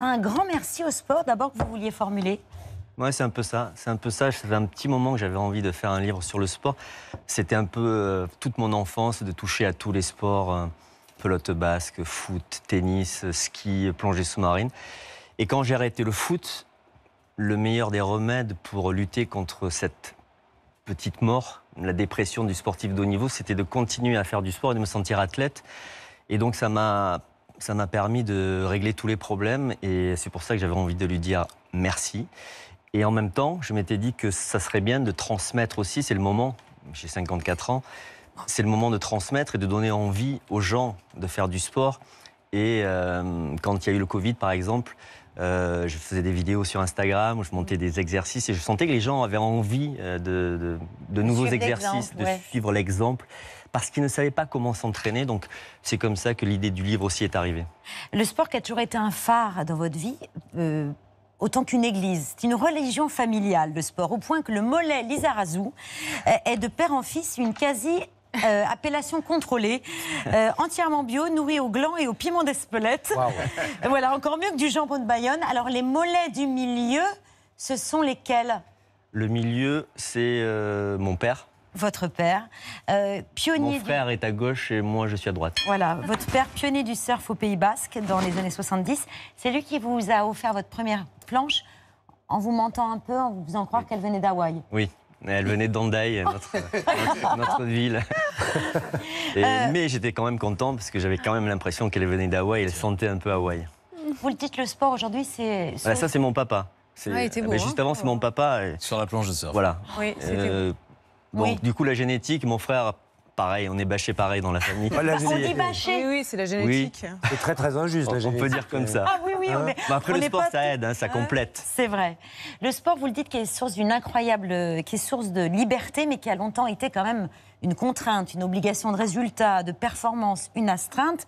Un grand merci au sport d'abord que vous vouliez formuler. Ouais, c'est un peu ça. C'est un peu ça. Ça fait un petit moment que j'avais envie de faire un livre sur le sport. C'était un peu euh, toute mon enfance de toucher à tous les sports euh, pelote basque, foot, tennis, ski, plongée sous-marine. Et quand j'ai arrêté le foot, le meilleur des remèdes pour lutter contre cette petite mort, la dépression du sportif de haut niveau, c'était de continuer à faire du sport et de me sentir athlète. Et donc ça m'a ça m'a permis de régler tous les problèmes et c'est pour ça que j'avais envie de lui dire merci. Et en même temps, je m'étais dit que ça serait bien de transmettre aussi, c'est le moment, j'ai 54 ans, c'est le moment de transmettre et de donner envie aux gens de faire du sport. Et euh, quand il y a eu le Covid, par exemple, euh, je faisais des vidéos sur Instagram je montais des exercices et je sentais que les gens avaient envie euh, de, nouveaux exercices, de suivre l'exemple parce qu'ils ne savaient pas comment s'entraîner. Donc c'est comme ça que l'idée du livre aussi est arrivée. Le sport qui a toujours été un phare dans votre vie, euh, autant qu'une église, c'est une religion familiale, le sport, au point que le mollet Lizarazu est de père en fils une quasi euh, appellation contrôlée, euh, entièrement bio, nourri au gland et au piment d'Espelette. voilà, encore mieux que du jambon de Bayonne. Alors, les mollets du milieu, ce sont lesquels Le milieu, c'est euh, mon père. Votre père, pionnier. Mon frère est à gauche et moi je suis à droite. Voilà, votre père, pionnier du surf au Pays Basque dans les années 70, c'est lui qui vous a offert votre première planche en vous mentant un peu, en vous faisant croire qu'elle venait d'Hawaï. Oui. Elle venait d'Andai, notre, ville. Euh. mais j'étais quand même content parce que j'avais quand même l'impression qu'elle venait d'Hawaï. Elle sentait un peu Hawaï. Vous le dites, le sport aujourd'hui, c'est. ça, c'est mon papa. Ah, euh, beau, mais hein. juste avant, c'est mon papa. Sur la planche de surf. Voilà. Oui, donc, euh, du coup, la génétique, mon frère pareil, on est bâché pareil dans la famille. on ah, dit bâché. Oui, c'est la génétique. C'est très très injuste. La on peut dire comme ça. Ah hein après le sport, ça aide, hein, ça hein complète. C'est vrai. Le sport, vous le dites, qui est source d'une incroyable, qui est source de liberté, mais qui a longtemps été quand même une contrainte, une obligation de résultat, de performance, une astreinte,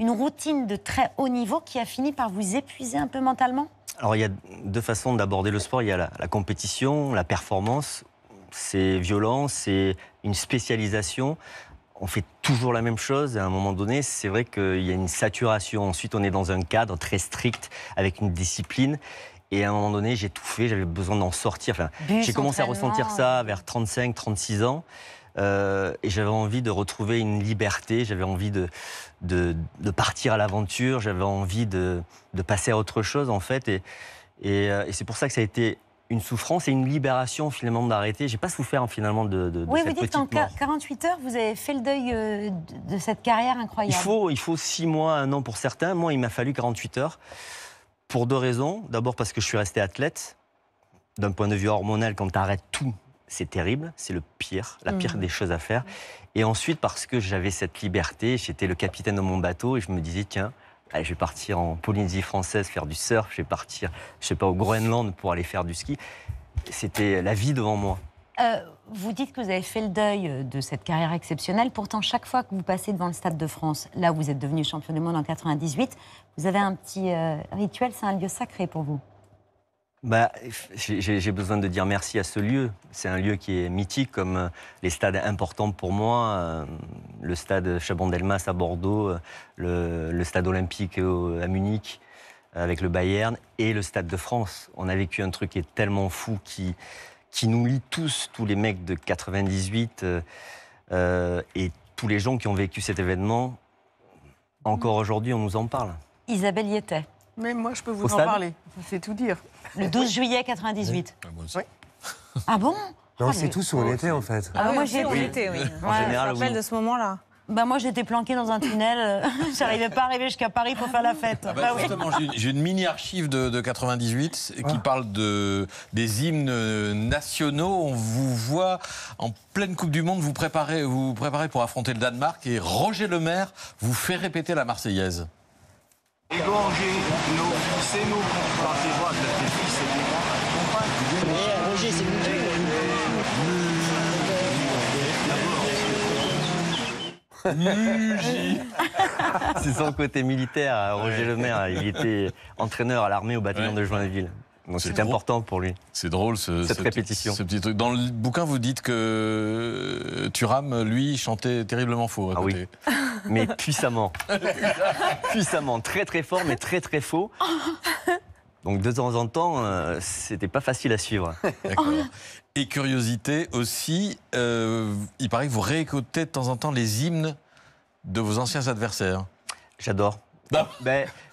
une routine de très haut niveau qui a fini par vous épuiser un peu mentalement. Alors il y a deux façons d'aborder le sport. Il y a la compétition, la performance c'est violent, c'est une spécialisation. On fait toujours la même chose. À un moment donné, c'est vrai qu'il y a une saturation. Ensuite, on est dans un cadre très strict avec une discipline. Et à un moment donné, j'ai tout fait, j'avais besoin d'en sortir. j'ai commencé à ressentir ça vers 35, 36 ans. Euh, et j'avais envie de retrouver une liberté, j'avais envie de, partir à l'aventure, j'avais envie de, passer à autre chose en fait. et, et euh, c'est pour ça que ça a été une souffrance et une libération finalement d'arrêter. J'ai pas souffert hein, finalement de, cette petite mort. Oui, vous dites qu'en 48 heures, vous avez fait le deuil euh, de, cette carrière incroyable. Il faut, il faut 6 mois, un an pour certains. Moi, il m'a fallu 48 heures pour deux raisons. D'abord parce que je suis resté athlète. D'un point de vue hormonal, quand tu arrêtes tout, c'est terrible, c'est le pire, la mm. pire des choses à faire. Et ensuite parce que j'avais cette liberté, j'étais le capitaine de mon bateau et je me disais, tiens, je vais partir en Polynésie française faire du surf, je vais partir, je sais pas, au Groenland pour aller faire du ski. C'était la vie devant moi. Euh, vous dites que vous avez fait le deuil euh, de cette carrière exceptionnelle. Pourtant, chaque fois que vous passez devant le Stade de France, là où vous êtes devenu champion du monde en 98, vous avez un petit euh, rituel, c'est un lieu sacré pour vous. Bah, j'ai besoin de dire merci à ce lieu. C'est un lieu qui est mythique, comme euh, les stades importants pour moi, euh, le stade Chabon-Delmas à Bordeaux, euh, le, stade olympique à Munich avec le Bayern et le Stade de France. On a vécu un truc qui est tellement fou, qui, qui nous lie tous, tous les mecs de 98 et tous les gens qui ont vécu cet événement. Encore aujourd'hui, on nous en parle. Isabelle y même moi, je peux vous en parler. C'est tout dire. Le 12 juillet 98. Ah, ah, bon, ah bon Non, c'est tous où ah, on était en fait. Ah, ah oui, moi j'y oui. En général, oui. de ce moment-là. Bah moi j'étais planqué dans un tunnel, euh, j'arrivais pas à arriver jusqu'à Paris pour faire la fête. Bah, bah justement, j'ai une, mini archive de, 1998 98 qui parle de des hymnes euh, nationaux. On vous voit en pleine Coupe du Monde vous préparez vous préparez pour affronter le Danemark et Roger Lemaire vous fait répéter la Marseillaise. Égorger nos, c'est nous contre la féroce de tes fils et tes compagnes. Mais Roger, c'est nous. c'est son côté militaire, hein, Roger ouais. Le Maire. Il était entraîneur à l'armée au bâtiment de Joinville c'est important pour lui. C'est drôle ce, cette répétition. ce Dans le bouquin, vous dites que euh, Thuram, lui, chantait terriblement faux. Ah oui. mais puissamment. puissamment. Très très fort, mais très très faux. Donc de temps en temps, euh, c'était pas facile à suivre. Et curiosité aussi, euh, il paraît que vous réécoutez de temps en temps les hymnes de vos anciens adversaires. J'adore.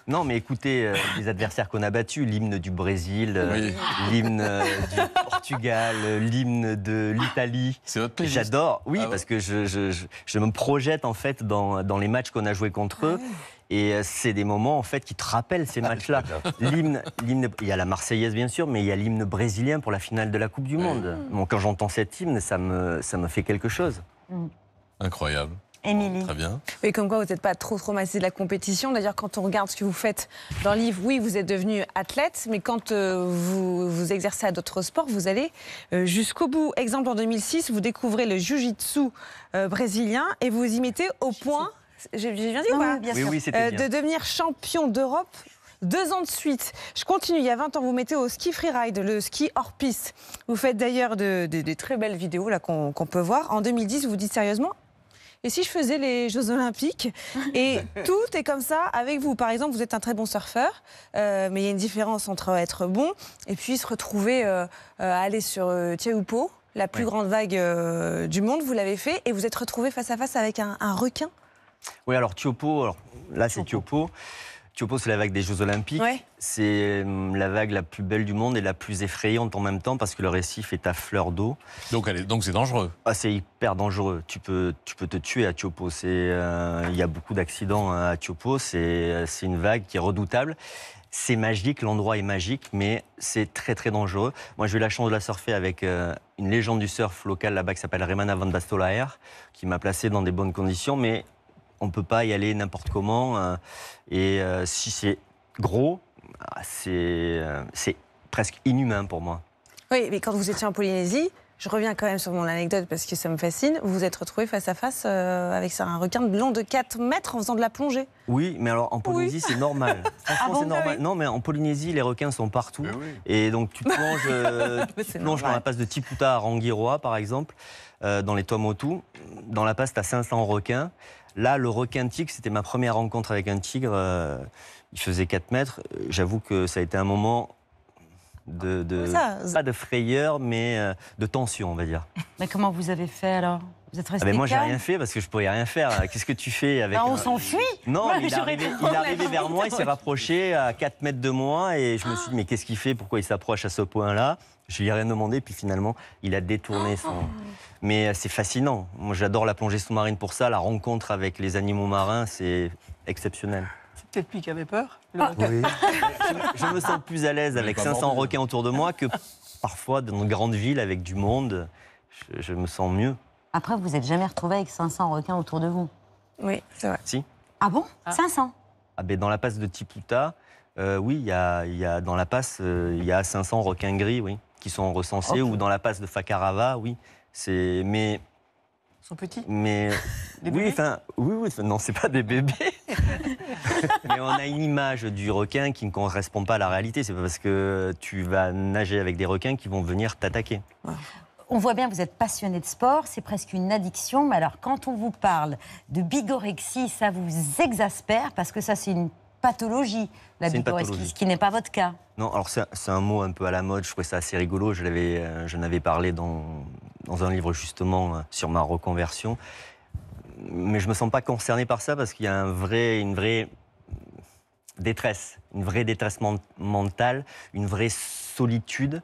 Non, mais écoutez, euh, les adversaires qu'on a battus, l'hymne du Brésil, euh, l'hymne euh, du Portugal, l'hymne de l'Italie. J'adore, oui, ah parce que je, me projette en fait dans, les matchs qu'on a joués contre eux. Ah. Et c'est des moments en fait qui te rappellent ces ah, matchs-là. L'hymne, il y a la Marseillaise bien sûr, mais il y a l'hymne brésilien pour la finale de la Coupe du Monde. quand j'entends cet hymne, ça me, ça me fait quelque chose. Incroyable. Émilie. Très bien. Oui, comme quoi vous n'êtes pas trop traumatisé de la compétition. D'ailleurs, quand on regarde ce que vous faites dans le livre, oui, vous êtes devenu athlète, mais quand euh, vous vous exercez à d'autres sports, vous allez euh, jusqu'au bout. Exemple, en 2006, vous découvrez le jiu-jitsu euh, brésilien et vous y mettez au point, j'ai bien dit quoi, de devenir champion d'Europe deux ans de suite. Je continue, il y a 20 ans, vous mettez au ski freeride, le ski hors piste. Vous faites d'ailleurs des très belles vidéos là qu'on peut voir. En 2010, vous vous dites sérieusement, et si je faisais les Jeux Olympiques Et tout est comme ça avec vous. Par exemple, vous êtes un très bon surfeur, euh, mais il y a une différence entre être bon et puis se retrouver à euh, euh, aller sur euh, la plus grande vague du monde. Vous l'avez fait et vous êtes retrouvé face à face avec un, requin. Oui, alors Tiopo, là c'est Tiopo tu c'est la vague des Jeux Olympiques. C'est hum, la vague la plus belle du monde et la plus effrayante en même temps parce que le récif est à fleur d'eau. Donc, c'est dangereux. Ah, c'est hyper dangereux. Tu peux, tu peux te tuer à Tiopo. Euh, il y a beaucoup d'accidents hein, à Tiopo. C'est, euh, c'est une vague qui est redoutable. C'est magique, l'endroit est magique, mais c'est très très dangereux. Moi, j'ai eu la chance de la surfer avec euh, une légende du surf local là-bas qui s'appelle Remana Van Bastolaer, qui m'a placé dans des bonnes conditions, mais on ne peut pas y aller n'importe comment. Euh, et euh, si c'est gros, ah, euh, c'est presque inhumain pour moi. Oui, mais quand vous étiez en Polynésie, je reviens quand même sur mon anecdote parce que ça me fascine. Vous vous êtes retrouvé face à face euh, avec un requin de long de 4 mètres en faisant de la plongée. Oui, mais alors en Polynésie, c'est normal. Ah Franchement, c'est bah normal. Non, mais en Polynésie, les requins sont partout. Et donc, tu plonges, euh, plonges dans la passe de Tiputa à Rangiroa, par exemple, euh, dans les Tuamotu. Dans la passe, tu as 500 requins. Là, le requin tigre, c'était ma première rencontre avec un tigre. il faisait 4 mètres. J'avoue que ça a été un moment de, ah. pas de frayeur, mais euh, de tension, on va dire. Mais comment vous avez fait alors vous êtes resté ah moi, j'ai rien fait parce que je pouvais rien faire. Qu'est-ce que tu fais avec. on euh, s'enfuit Non, il, est arrivé, vers moi, il s'est rapproché à 4 mètres de moi et je me suis dit, mais qu'est-ce qu'il fait Pourquoi il s'approche à ce point-là Je lui ai rien demandé, puis finalement, il a détourné son. Ah. Mais euh, c'est fascinant. Moi, j'adore la plongée sous-marine pour ça. La rencontre avec les animaux marins, c'est exceptionnel. C'est peut-être lui qui avait peur. Ah. Oui. je me sens plus à l'aise avec 500 hein. requins autour de moi que parfois dans une grande ville avec du monde. Je, me sens mieux. Après, vous n'êtes jamais retrouvé avec 500 requins autour de vous Oui, c'est vrai. Si. Ah bon 500 ah, ah ben, Dans la passe de Tiputa, euh, oui, il y a, dans la passe, euh, il y a 500 requins gris, oui, qui sont recensés, ou dans la passe de Fakarava, oui. C'est... Mais... Ils sont petits Mais... oui, enfin... Oui, oui, non, c'est pas des bébés. Mais on a une image du requin qui ne correspond pas à la réalité. C'est parce que tu vas nager avec des requins qui vont venir t'attaquer. On voit bien que vous êtes passionné de sport, c'est presque une addiction. Mais alors, quand on vous parle de bigorexie, ça vous exaspère parce que ça, c'est une pathologie, la bigorexie, ce qui n'est pas votre cas. Non, alors c'est un mot un peu à la mode. Je trouvais ça assez rigolo. Je l'avais, euh, j'en parlé dans, un livre justement euh, sur ma reconversion mais je me sens pas concerné par ça parce qu'il y a un vrai, une vraie détresse, une vraie détresse mentale, une vraie solitude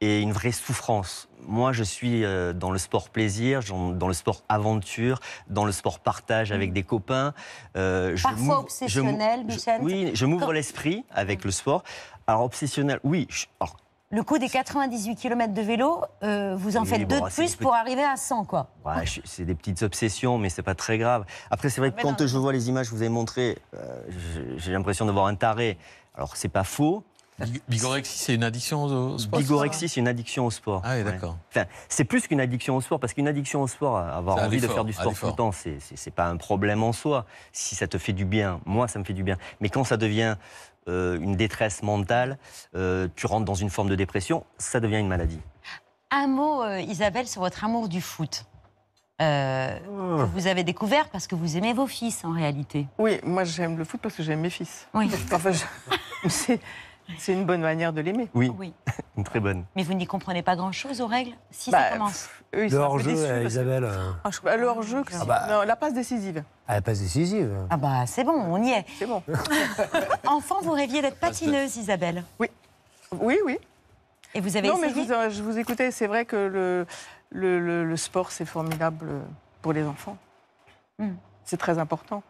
et une vraie souffrance. Moi, je suis euh, dans le sport plaisir, dans le sport aventure, dans le sport partage avec des copains. Euh, Parfois obsessionnel, Michel. Oui, je m'ouvre l'esprit avec le sport. Alors obsessionnel, oui le coût des 98 km de vélo, euh, vous en faites deux de plus pour arriver à 100, quoi. c'est des petites obsessions, mais c'est pas très grave. Après, c'est vrai que quand je vois les images que vous avez montrées, euh, j'ai l'impression d'avoir un taré. Alors, c'est pas faux. Bigorexie, c'est une addiction au sport Bigorexie, c'est une addiction au sport. Ah, d'accord. Enfin, c'est plus qu'une addiction au sport, parce qu'une addiction au sport, avoir envie de faire du sport tout le temps, c'est pas un problème en soi. Si ça te fait du bien, moi, ça me fait du bien. Mais quand ça devient euh, une détresse mentale, euh, tu rentres dans une forme de dépression, ça devient une maladie. Un mot, euh, Isabelle, sur votre amour du foot. que ah. vous avez découvert parce que vous aimez vos fils en réalité. Oui, moi j'aime le foot parce que j'aime mes fils. Oui. Enfin, je... C'est une bonne manière de l'aimer. Oui. oui. une très bonne. Mais vous n'y comprenez pas grand-chose aux règles Si bah, ça commence. hors-jeu, Isabelle. hors-jeu, non, la passe décisive. Ah, la passe décisive. Ah, bah c'est bon, on y est. C'est bon. Enfant, vous rêviez d'être patineuse, Isabelle Oui. Oui, oui. Et vous avez non, mais je euh, vous, écoutais. C'est vrai que le, le, sport, c'est formidable pour les enfants. Hmm. C'est très important.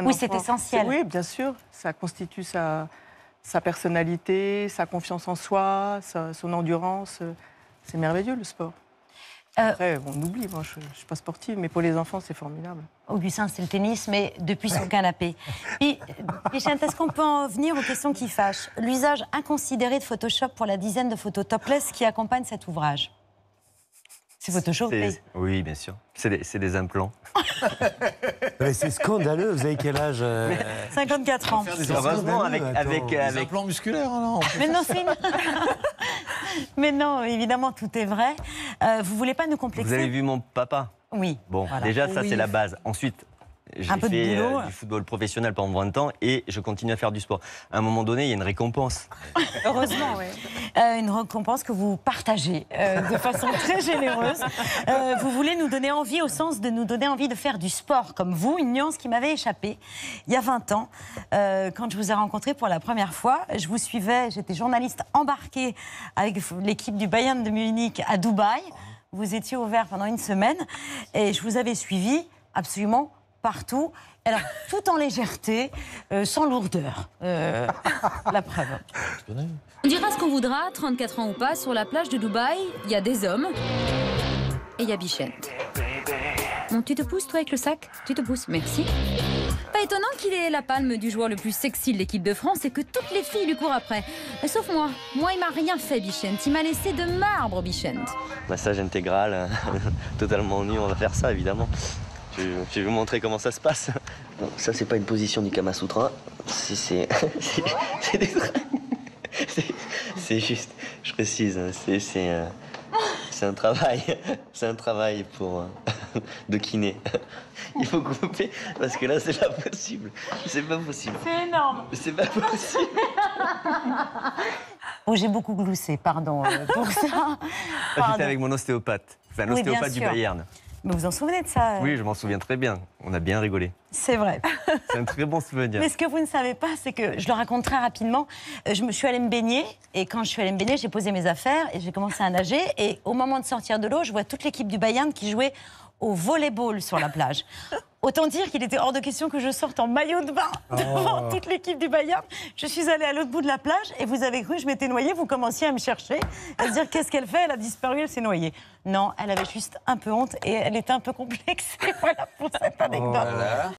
oui, c'est essentiel. Oui, bien sûr. Ça constitue sa. Ça sa personnalité, sa confiance en soi, son endurance. Euh, c'est merveilleux le sport. Euh, Après, on oublie, moi je ne suis pas sportive, mais pour les enfants, c'est formidable. Augustin, c'est le tennis, mais depuis son canapé. Et, est-ce qu'on peut en venir aux questions qui fâchent L'usage inconsidéré de Photoshop pour la dizaine de photos topless qui accompagnent cet ouvrage. C'est Oui, bien sûr. C'est des, implants. c'est scandaleux. Vous avez quel âge 54 euh, ans. avec, avec, implants musculaires, Mais non, évidemment, tout est vrai. Euh, vous voulez pas nous complexer Vous avez vu mon papa Oui. Bon, déjà, ça, c'est la base. Ensuite, j'ai fait euh, du football professionnel pendant 20 ans et je continue à faire du sport. À un moment donné, il y a une récompense. Heureusement, oui. Euh, une récompense que vous partagez euh, de façon très généreuse. vous voulez nous donner envie, au sens de nous donner envie de faire du sport comme vous, une nuance qui m'avait échappé il y a 20 ans. quand je vous ai rencontré pour la première fois, je vous suivais, j'étais journaliste embarquée avec l'équipe du Bayern de Munich à Dubaï. Vous étiez ouvert pendant une semaine et je vous avais suivi absolument partout. a tout en légèreté, euh, sans lourdeur. Euh, la preuve. On dira ce qu'on voudra, 34 ans ou pas, sur la plage de Dubaï, il y a des hommes et il y a Bichette. tu te pousses, toi, avec le sac Tu te pousses, merci. Pas étonnant qu'il ait la palme du joueur le plus sexy de l'équipe de France et que toutes les filles lui courent après. Sauf moi. Moi, il m'a rien fait, Bichent, Il m'a laissé de marbre, Bichent. Massage intégral, hein. totalement nu, on va faire ça, évidemment. Je, vais vous montrer comment ça se passe. Donc ça, c'est pas une position du Kama Sutra. C'est C'est juste, je précise, hein, c'est un travail. C'est un travail pour euh, de kiné. Il faut couper parce que là, c'est pas possible. C'est pas possible. C'est énorme. C'est pas possible. Oh, j'ai beaucoup gloussé, pardon euh, pour ça. J'étais avec mon ostéopathe, enfin, l'ostéopathe du Bayern. Vous vous en souvenez de ça euh Oui, je m'en souviens très bien. On a bien rigolé. C'est vrai. C'est un très bon souvenir. Mais ce que vous ne savez pas, c'est que je le raconte très rapidement. Euh, je me suis allée me baigner et quand je suis allée me baigner, j'ai posé mes affaires et j'ai commencé à nager. Et au moment de sortir de l'eau, je vois toute l'équipe du Bayern qui jouait au volleyball sur la plage. Autant dire qu'il était hors de question que je sorte en maillot de bain oh. devant toute l'équipe du Bayern. Je suis allée à l'autre bout de la plage et vous avez cru que je m'étais noyée. Vous commenciez à me chercher, à se dire qu'est-ce qu'elle fait Elle a disparu, elle s'est noyée. Non, elle avait juste un peu honte et elle était un peu complexée. voilà pour cette oh anecdote.